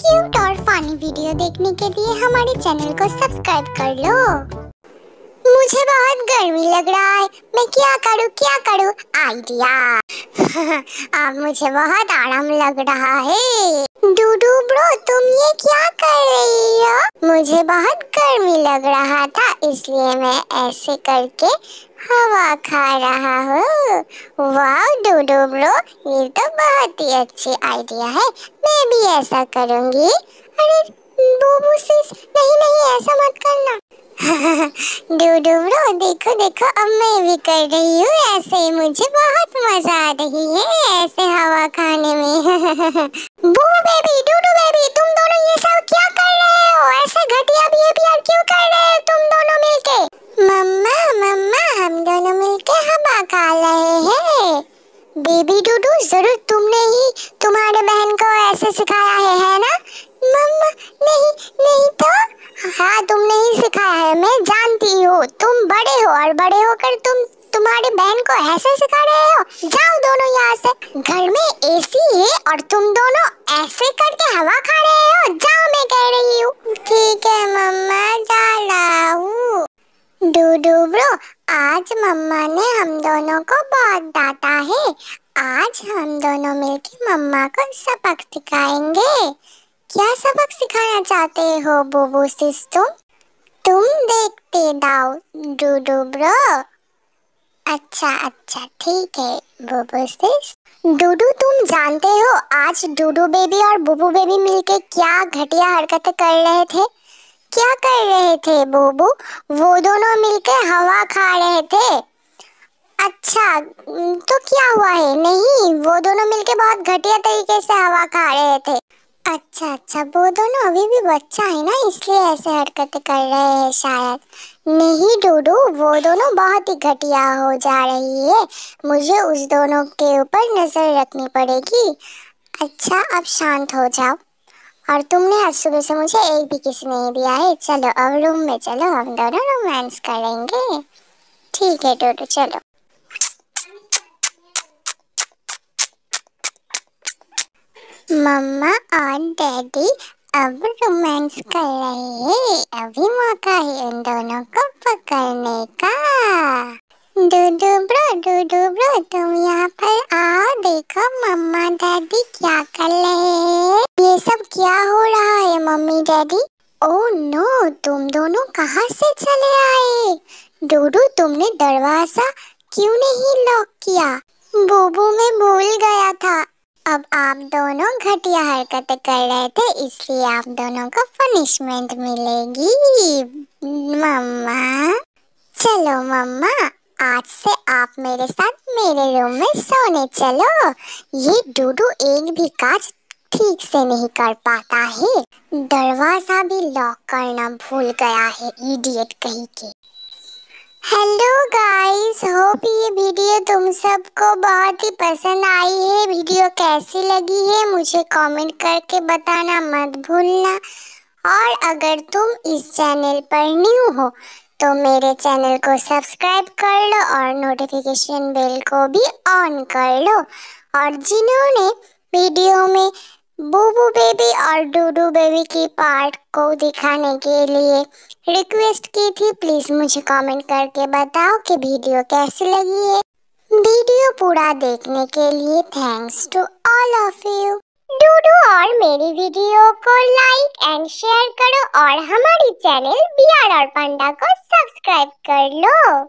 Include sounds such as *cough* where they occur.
cute और funny video देखने के लिए हमारे चैनल को सब्सक्राइब कर लो मुझे बहुत गर्मी लग रहा है मैं क्या करूँ क्या करूँ *laughs* आइडिया अब मुझे बहुत आराम लग रहा है डूडू मुझे बहुत गर्मी लग रहा था इसलिए मैं ऐसे करके हवा खा रहा हूँ वाह डूडू ब्रो ये तो बहुत ही अच्छी आइडिया है मैं भी ऐसा करूँगी अरे बोबू सिस नहीं नहीं ऐसा मत करना *laughs* डूडू ब्रो देखो देखो अब मैं भी कर रही हूँ ऐसे ही मुझे बहुत मजा आ रही है ऐसे हवा खाने में बो *laughs* बेबी डूडू रहे हैं बेबी डूडू जरूर तुमने ही तुम्हारे बहन को ऐसे सिखाया है है ना मम्मा नहीं नहीं तो हाँ तुमने ही सिखाया है मैं जानती हूँ तुम बड़े हो और बड़े होकर तुम तुम्हारी बहन को ऐसे सिखा रहे हो जाओ दोनों यहाँ से घर में एसी है और तुम दोनों ऐसे करके हवा खा रहे हो जाओ आज मम्मा ने हम दोनों को बहुत डांटा है आज हम दोनों मिलके मम्मा को सबक सिखाएंगे क्या सबक सिखाना चाहते हो बुबू सिस तुम तुम देखते दाओ डूडू ब्रो अच्छा अच्छा ठीक है बुबू सिस डूडू तुम जानते हो आज डूडू बेबी और बुबू बेबी मिलके क्या घटिया हरकतें कर रहे थे क्या कर रहे थे बोबू वो दोनों मिलकर हवा खा रहे थे अच्छा तो क्या हुआ है नहीं वो दोनों मिलकर बहुत घटिया तरीके से हवा खा रहे थे अच्छा अच्छा वो दोनों अभी भी बच्चा है ना इसलिए ऐसे हरकतें कर रहे हैं शायद नहीं डूडू वो दोनों बहुत ही घटिया हो जा रही है मुझे उस दोनों के ऊपर नज़र रखनी पड़ेगी अच्छा अब शांत हो जाओ और तुमने आज सुबह से मुझे एक भी किस नहीं दिया है चलो अब रूम में चलो हम दोनों रोमांस करेंगे ठीक है टोटो चलो मम्मा और डैडी अब रोमांस कर रहे हैं अभी मौका है उन दोनों को पकड़ने का डूडू ब्रो डूडू ब्रो तुम यहाँ पर आओ देखो मम्मा डैडी क्या कर रहे हैं ये सब क्या हो रहा है मम्मी डैडी ओ नो तुम दोनों कहाँ से चले आए डोडू तुमने दरवाजा क्यों नहीं लॉक किया बोबू मैं भूल गया था अब आप दोनों घटिया हरकतें कर रहे थे इसलिए आप दोनों को पनिशमेंट मिलेगी मम्मा चलो मम्मा आज से आप मेरे साथ मेरे रूम में सोने चलो ये डूडू एक भी काज ठीक से नहीं कर पाता है दरवाजा भी लॉक करना भूल गया है इडियट कहीं के हेलो गाइस होप ये वीडियो तुम सबको बहुत ही पसंद आई है वीडियो कैसी लगी है मुझे कमेंट करके बताना मत भूलना और अगर तुम इस चैनल पर न्यू हो तो मेरे चैनल को सब्सक्राइब कर लो और नोटिफिकेशन बेल को भी ऑन कर लो और जिन्होंने वीडियो में बूबू बेबी और डूडू बेबी की पार्ट को दिखाने के लिए रिक्वेस्ट की थी प्लीज़ मुझे कमेंट करके बताओ कि वीडियो कैसी लगी है वीडियो पूरा देखने के लिए thanks to all of you डूडू और मेरी वीडियो को लाइक एंड शेयर करो और हमारी चैनल बी आर और पांडा को सब्सक्राइब कर लो